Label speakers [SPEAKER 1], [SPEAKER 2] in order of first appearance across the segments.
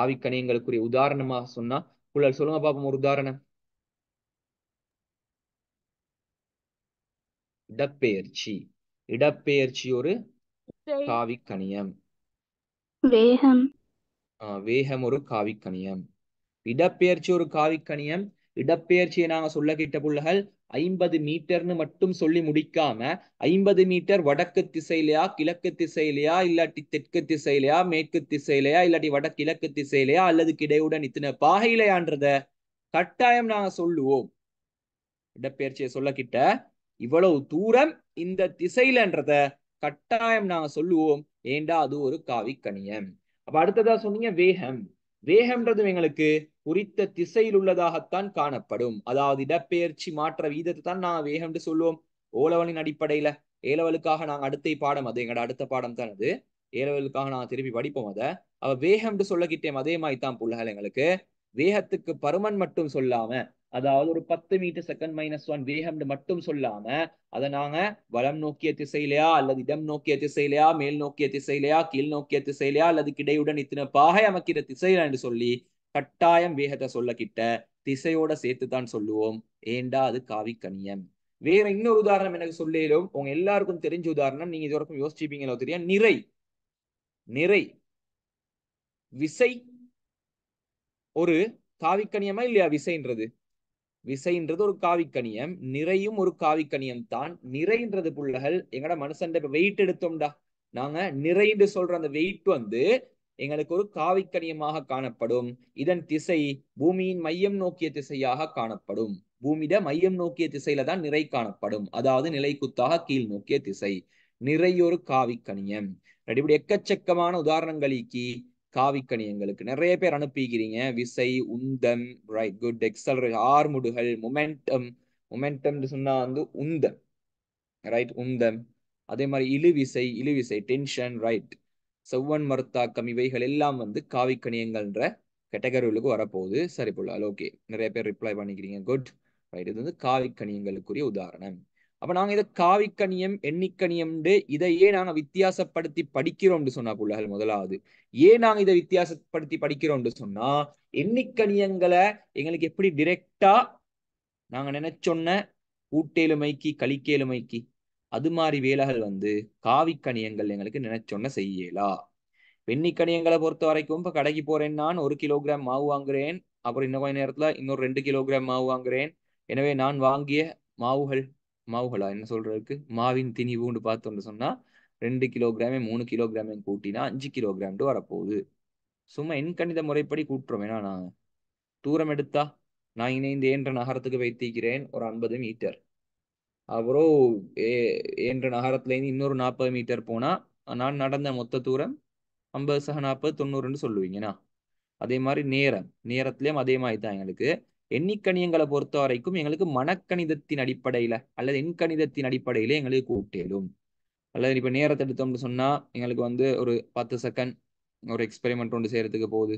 [SPEAKER 1] ஆவிக்கணியங்களுக்குரிய உதாரணமாக சொன்னா உள்ள சொல்லுங்க பாப்போம் ஒரு உதாரணம் இடப்பெயர்ச்சி இடப்பெயர்ச்சி ஒரு காவிக்கணியம் வேகம் வேகம் ஒரு காவிக்கணியம் இடப்பெயர்ச்சி ஒரு காவிக்கணியம் இடப்பெயர்ச்சியை நாங்க சொல்ல கிட்ட புள்ளகள் ஐம்பது மீட்டர்னு மட்டும் சொல்லி முடிக்காம ஐம்பது மீட்டர் வடக்கு திசையிலையா கிழக்கு திசையிலையா இல்லாட்டி தெற்கு திசையிலையா மேற்கு திசையிலையா இல்லாட்டி வட கிழக்கு திசையிலையா அல்லது கிடையுடன் இத்தனை பாகையிலையான்றத கட்டாயம் நாங்க சொல்லுவோம் இடப்பெயர்ச்சியை சொல்லக்கிட்ட இவ்வளவு தூரம் இந்த திசையிலன்றத கட்டாயம் நாங்க சொல்லுவோம் ஏண்டா அது ஒரு காவி அப்ப அடுத்ததா சொன்னீங்க வேகம் வேகம்ன்றது எங்களுக்கு குறித்த திசையில் உள்ளதாகத்தான் காணப்படும் அதாவது இடப்பெயர்ச்சி மாற்ற வீதத்தை தான் நான் வேகம்னு சொல்லுவோம் ஓலவலின் அடிப்படையில ஏலவலுக்காக நாங்க அடுத்த பாடம் அது எங்களோட அடுத்த பாடம் தான் அது ஏலவலுக்காக நான் திருப்பி படிப்போம் அதை அவ வேகம்னு சொல்லக்கிட்டேன் அதே மாதிரி தான் புள்ளகள் எங்களுக்கு வேகத்துக்கு பருமன் மட்டும் சொல்லாம அதாவது ஒரு பத்து மீட்டர் செகண்ட் மைனஸ் ஒன் வேகம்னு மட்டும் சொல்லாம அதை நாங்க வளம் நோக்கிய திசையிலையா அல்லது இடம் நோக்கிய திசையிலையா மேல் நோக்கிய திசையிலையா கீழ் நோக்கிய திசையிலையா அல்லது கிடையுடன் இத்தனை பாகை அமைக்கிற திசையில என்று சொல்லி கட்டாயம் வேகத்தை சொல்ல கிட்ட திசையோட சேர்த்து தான் சொல்லுவோம் ஏண்டா அது காவி கனியம் வேற இன்னொரு உதாரணம் எனக்கு சொல்லும் உங்க எல்லாருக்கும் தெரிஞ்ச உதாரணம் நீங்க இதுவரைக்கும் வரைக்கும் யோசிச்சுப்பீங்களோ தெரியும் நிறை நிறை விசை ஒரு காவிக்கணியமா இல்லையா விசைன்றது விசைன்றது ஒரு காவிக்கணியம் நிறையும் ஒரு காவிக்கணியம் தான் நிறைன்றது புள்ளகள் எங்கட மனுஷன் வெயிட் எடுத்தோம்டா நாங்க நிறைன்னு சொல்ற அந்த வெயிட் வந்து எங்களுக்கு ஒரு காவிக்கணியமாக காணப்படும் இதன் திசை பூமியின் மையம் நோக்கிய திசையாக காணப்படும் பூமியிட மையம் நோக்கிய திசையில தான் நிறை காணப்படும் அதாவது நிலைக்குத்தாக கீழ் நோக்கிய திசை நிறையொரு காவிக்கணியம் இப்படி எக்கச்சக்கமான உதாரணங்களுக்கு காவிக்கணியங்களுக்கு நிறைய பேர் அனுப்பிக்கிறீங்க விசை உந்தம் ரைட் குட் எக்ஸல் ஆர்முடுகள் மொமெண்டம் மொமெண்டம் சொன்னா வந்து உந்தம் ரைட் உந்தம் அதே மாதிரி இழுவிசை இழுவிசை டென்ஷன் ரைட் செவ்வன் மருத்தாக்கம் இவைகள் எல்லாம் வந்து காவிக்கணியங்கள்ன்ற கேட்டகரிகளுக்கு வரப்போகுது சரி பொருளால் ஓகே நிறைய பேர் ரிப்ளை பண்ணிக்கிறீங்க குட் ரைட் இது வந்து காவிக்கணியங்களுக்குரிய உதாரணம் அப்ப நாங்க இதை காவிக்கணியம் இதை இதையே நாங்க வித்தியாசப்படுத்தி படிக்கிறோம்னு சொன்னா பிள்ளைகள் முதலாவது ஏன் நாங்க இதை வித்தியாசப்படுத்தி படிக்கிறோம்னு சொன்னா எண்ணிக்கணியங்களை எங்களுக்கு எப்படி டிரெக்டா நாங்க நினைச்சோன்ன கூட்டேலுமைக்கு கழிக்கேலுமைக்கு அது மாதிரி வேலைகள் வந்து காவிக்கணியங்கள் எங்களுக்கு நினைச்சொன்ன செய்யலா வெண்ணிக்கணியங்களை பொறுத்த வரைக்கும் இப்போ கடைக்கு போறேன் நான் ஒரு கிலோகிராம் மாவு வாங்குறேன் அப்புறம் இன்னும் கொஞ்ச நேரத்தில் இன்னொரு ரெண்டு கிலோகிராம் மாவு வாங்குறேன் எனவே நான் வாங்கிய மாவுகள் மாவுகளா என்ன சொல்றதுக்கு மாவின் திணிவுன்னு பார்த்தோம்னு சொன்னா ரெண்டு கிலோகிராமே மூணு கிலோகிராமே கூட்டினா அஞ்சு கிலோகிராம்ட்டு வரப்போகுது சும்மா என் கணித முறைப்படி கூட்டுறோம் ஏன்னா நான் தூரம் எடுத்தா நான் இணைந்து என்ற நகரத்துக்கு வைத்திருக்கிறேன் ஒரு ஐம்பது மீட்டர் அப்புறம் என்ற நகரத்துலேருந்து இன்னொரு நாற்பது மீட்டர் போனால் நான் நடந்த மொத்த தூரம் ஐம்பது சக நாற்பது தொண்ணூறுன்னு சொல்லுவீங்கண்ணா அதே மாதிரி நேரம் நேரத்துலேயும் அதே மாதிரி தான் எங்களுக்கு எண்ணிக்கணியங்களை பொறுத்த வரைக்கும் எங்களுக்கு மனக்கணிதத்தின் அடிப்படையில அல்லது எண்கணிதத்தின் அடிப்படையில எங்களுக்கு கூட்டேலும் அல்லது இப்போ நேரத்தை எடுத்தோம்னு சொன்னா எங்களுக்கு வந்து ஒரு பத்து செகண்ட் ஒரு எக்ஸ்பெரிமெண்ட் ஒன்று செய்யறதுக்கு போகுது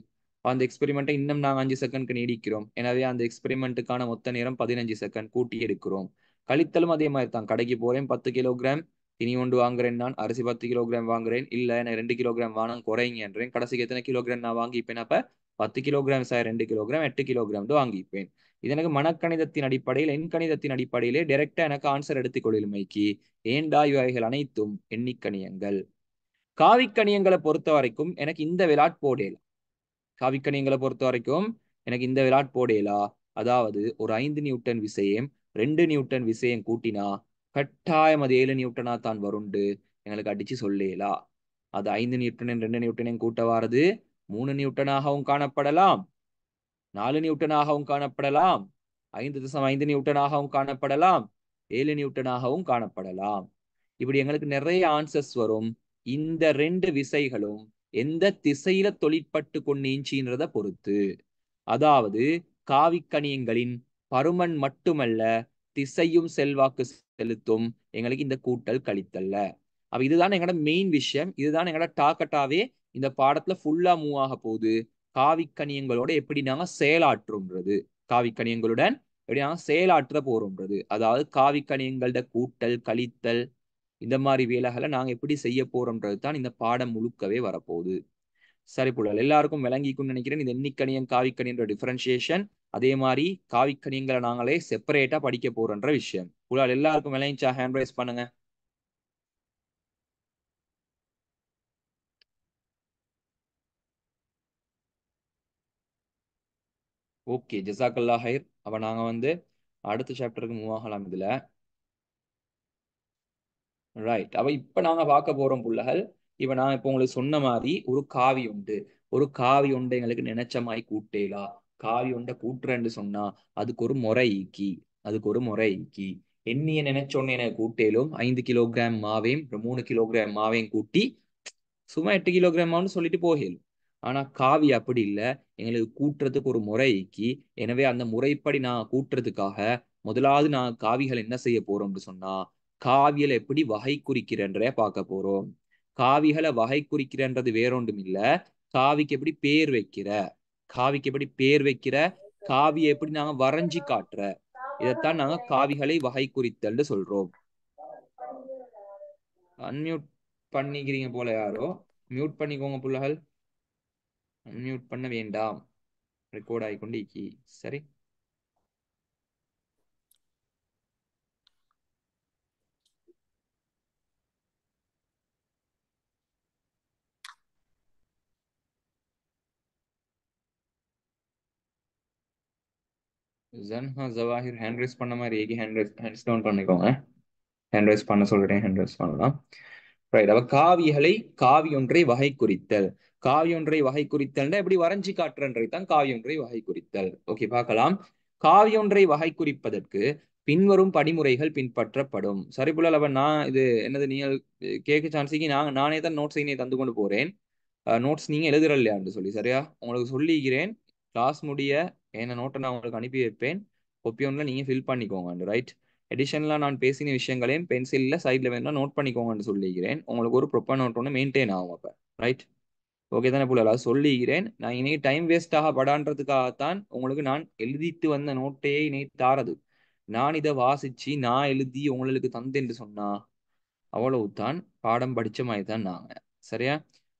[SPEAKER 1] அந்த எக்ஸ்பெரிமெண்ட்டை இன்னும் நாங்கள் அஞ்சு செகண்ட்க்கு நீடிக்கிறோம் எனவே அந்த எக்ஸ்பெரிமெண்ட்டுக்கான மொத்த நேரம் பதினஞ்சு செகண்ட் கூட்டி எடுக்கிறோம் கழித்தலும் அதே மாதிரி தான் கடைக்கு போறேன் பத்து கிலோகிராம் இனி ஒன்று வாங்குறேன் நான் அரிசி பத்து கிலோகிராம் வாங்குறேன் இல்ல எனக்கு ரெண்டு கிலோகிராம் வாங்க குறைங்கன்றேன் கடைசிக்கு எத்தனை கிலோகிராம் நான் வாங்கிப்பேன் அப்ப பத்து கிலோகிராம் சார் ரெண்டு கிலோகிராம் எட்டு கிலோகிராம் வாங்கிப்பேன் இது எனக்கு மனக்கணிதத்தின் அடிப்படையில் எண் கணிதத்தின் அடிப்படையிலே டைரக்டா எனக்கு ஆன்சர் எடுத்துக்கொள்ளுமைக்கு ஏண்டா இவைகள் அனைத்தும் எண்ணிக்கணியங்கள் காவிக்கணியங்களை பொறுத்த வரைக்கும் எனக்கு இந்த விளாட் போடேலா காவிக்கணியங்களை பொறுத்த வரைக்கும் எனக்கு இந்த விளாட் போடேலா அதாவது ஒரு ஐந்து நியூட்டன் விசையும் ரெண்டு நியூட்டன் விசையும் கூட்டினா கட்டாயம் அது ஏழு நியூட்டனா தான் வருண்டு எங்களுக்கு அடிச்சு சொல்லேலா அது ஐந்து நியூட்டனையும் ரெண்டு நியூட்டனையும் கூட்ட வாரது மூணு நியூட்டனாகவும் காணப்படலாம் நாலு நியூட்டனாகவும் காணப்படலாம் ஐந்து தசம் ஐந்து நியூட்டனாகவும் காணப்படலாம் ஏழு நியூட்டனாகவும் காணப்படலாம் இப்படி எங்களுக்கு நிறைய ஆன்சர்ஸ் வரும் இந்த ரெண்டு விசைகளும் எந்த திசையில தொழிற்பட்டு கொண்டீச்சின்றத பொறுத்து அதாவது காவிக்கணியங்களின் பருமன் மட்டுமல்ல திசையும் செல்வாக்கு செலுத்தும் எங்களுக்கு இந்த கூட்டல் கழித்தல்ல அப்ப இதுதான் எங்களோட மெயின் விஷயம் இதுதான் எங்களோட டாக்கட்டாவே இந்த பாடத்துல ஃபுல்லா மூவ் ஆக போகுது காவிக்கணியங்களோட எப்படி நாங்க செயலாற்றுன்றது காவிக்கணியங்களுடன் எப்படி நாங்க செயலாற்ற போறோம்ன்றது அதாவது காவிக்கணியங்கள்ட கூட்டல் கழித்தல் இந்த மாதிரி வேலைகளை நாங்க எப்படி செய்ய போறோம்ன்றது தான் இந்த பாடம் முழுக்கவே வரப்போகுது சரி புள்ளல் எல்லாருக்கும் விளங்கிக்கும் நினைக்கிறேன் இந்த எண்ணிக்கணியம் காவிக்கணியன்ற டிஃபரன்சியேஷன் அதே மாதிரி காவிக்கணியங்களை நாங்களே செப்பரேட்டா படிக்க போறோன்ற விஷயம் உள்ள எல்லாருக்கும் விளைஞ்சா ஹேண்ட் ரைஸ் பண்ணுங்க ஓகே ஜிசாக்கல்லா ஹைர் அப்ப நாங்க வந்து அடுத்த சாப்டருக்கு மூவ் ஆகலாம் இதுல ரைட் அப்ப இப்ப நாங்க பார்க்க போறோம் புள்ளகள் இப்ப நான் இப்ப உங்களுக்கு சொன்ன மாதிரி ஒரு காவி உண்டு ஒரு காவி உண்டு எங்களுக்கு நினைச்ச மாதிரி கூட்டேலா காவி உண்ட கூட்டுறன்னு சொன்னா அதுக்கு ஒரு முறை ஈக்கி அதுக்கு ஒரு முறை ஈக்கி எண்ணிய நினைச்சொன்னேன கூட்டேலும் ஐந்து கிலோகிராம் மாவையும் மூணு கிலோகிராம் மாவையும் கூட்டி சும்மா எட்டு கிலோகிராம் மாவுன்னு சொல்லிட்டு போகலும் ஆனா காவி அப்படி இல்லை எங்களுக்கு கூட்டுறதுக்கு ஒரு முறை ஈக்கி எனவே அந்த முறைப்படி நான் கூட்டுறதுக்காக முதலாவது நான் காவிகள் என்ன செய்ய போறோம்னு சொன்னா காவியலை எப்படி வகை குறிக்கிறன்ற பார்க்க போறோம் காவிகளை வகை குறிக்கிறன்றது வேறொன்றும் இல்லை காவிக்கு எப்படி பேர் வைக்கிற காவிக்கு எப்படி பேர் வைக்கிற காவி எப்படி நாங்க வரைஞ்சி காட்டுற இதைத்தான் நாங்க காவிகளை வகை குறித்தல்னு சொல்றோம் அன்மியூட் பண்ணிக்கிறீங்க போல யாரோ மியூட் பண்ணிக்கோங்க புள்ளகள் அன்மியூட் பண்ண வேண்டாம் ரெக்கார்ட் ஆகி கொண்டு சரி ஜன்ஹா ஜவாஹிர் ஹேண்ட் ரைஸ் பண்ண மாதிரி ஏகி ஹேண்ட் ரைஸ் ஹேண்ட்ஸ் டவுன் பண்ணிக்கோங்க ஹேண்ட் ரைஸ் பண்ண சொல்றேன் ஹேண்ட் ரைஸ் பண்ணலாம் ரைட் அவ காவிகளை காவியொன்றை வகை குறித்தல் காவியொன்றை வகை குறித்தல்னா எப்படி வரைஞ்சி காட்டுறன்றை தான் காவியொன்றை வகை குறித்தல் ஓகே பார்க்கலாம் காவியொன்றை வகை குறிப்பதற்கு பின்வரும் படிமுறைகள் பின்பற்றப்படும் சரிபுலல் அவன் நான் இது என்னது நீங்கள் கேட்க சான்ஸுக்கு நான் நானே தான் நோட்ஸ் தந்து கொண்டு போறேன் நோட்ஸ் uh, நீங்க எழுதுறலையான்னு சொல்லி சரியா உங்களுக்கு சொல்லிக்கிறேன் கிளாஸ் முடிய என்ன நோட்டை நான் உங்களுக்கு அனுப்பி வைப்பேன் ஒப்பியோன்ல நீங்க ஃபில் பண்ணிக்கோங்க ரைட் எடிஷன்ல நான் பேசின விஷயங்களையும் பென்சில்ல சைட்ல வேணும்னா நோட் பண்ணிக்கோங்கன்னு சொல்லிக்கிறேன் உங்களுக்கு ஒரு ப்ரொப்பர் நோட் ஒன்று மெயின்டைன் ஆகும் அப்ப ரைட் ஓகே தானே போல சொல்லிக்கிறேன் நான் இன்னைக்கு டைம் வேஸ்ட் ஆக படான்றதுக்காகத்தான் உங்களுக்கு நான் எழுதிட்டு வந்த நோட்டையே இன்னைக்கு தாரது நான் இதை வாசிச்சு நான் எழுதி உங்களுக்கு தந்தேன்னு சொன்னா அவ்வளவுதான் பாடம் படிச்ச மாதிரி தான் நாங்க சரியா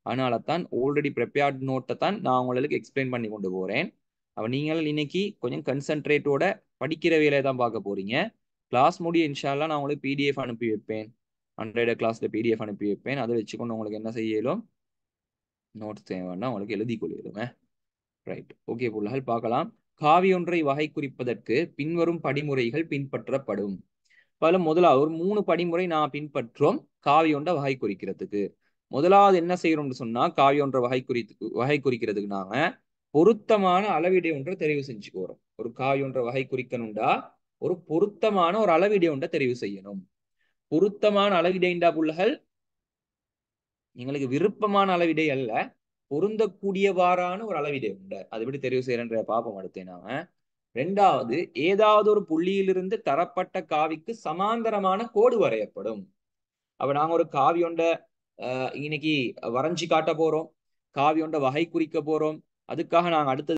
[SPEAKER 1] அதனால தான் ஆல்ரெடி ப்ரிப்பேர்ட் நோட்டை தான் நான் உங்களுக்கு எக்ஸ்பிளைன் பண்ணி கொண்டு போகிறேன் அப்போ நீங்களும் இன்னைக்கு கொஞ்சம் கன்சன்ட்ரேட்டோட படிக்கிற வேலையை தான் பார்க்க போகிறீங்க கிளாஸ் முடிய இன்ஷால்லாம் நான் உங்களுக்கு பிடிஎஃப் அனுப்பி வைப்பேன் ஹண்ட்ரட் கிளாஸில் பிடிஎஃப் அனுப்பி வைப்பேன் அதை வச்சுக்கொண்டு உங்களுக்கு என்ன செய்யலும் நோட்ஸ் தேவைன்னா உங்களுக்கு எழுதி கொள்ளிடுமே ரைட் ஓகே புள்ளகள் பார்க்கலாம் காவியொன்றை வகை குறிப்பதற்கு பின்வரும் படிமுறைகள் பின்பற்றப்படும் பல முதலாவது ஒரு மூணு படிமுறை நான் பின்பற்றோம் காவியொன்றை வகை குறிக்கிறதுக்கு முதலாவது என்ன செய்யறோம்னு சொன்னா காவியம் வகை குறித்து வகை குறிக்கிறதுக்கு நாம பொருத்தமான அளவீடு ஒன்றை தெரிவு செஞ்சுக்கோறோம் ஒரு காவியம் என்ற வகை குறிக்கணும்டா ஒரு பொருத்தமான ஒரு அளவீடு ஒன்றை தெரிவு செய்யணும் பொருத்தமான அளவிடைண்டா புள்ளகள் எங்களுக்கு விருப்பமான அளவிடை அல்ல பொருந்தக்கூடியவாறான ஒரு அளவிடை உண்டு அது எப்படி தெரிவு செய்யறேன்ற பாப்பம் அடுத்தே நாம ரெண்டாவது ஏதாவது ஒரு புள்ளியிலிருந்து தரப்பட்ட காவிக்கு சமாந்தரமான கோடு வரையப்படும் அப்ப நாங்க ஒரு காவியொண்ட இன்னைக்கு வரைஞ்சி காட்ட போறோம் காவியோண்ட வகை குறிக்க போறோம் அதுக்காக நாங்கள் அடுத்தது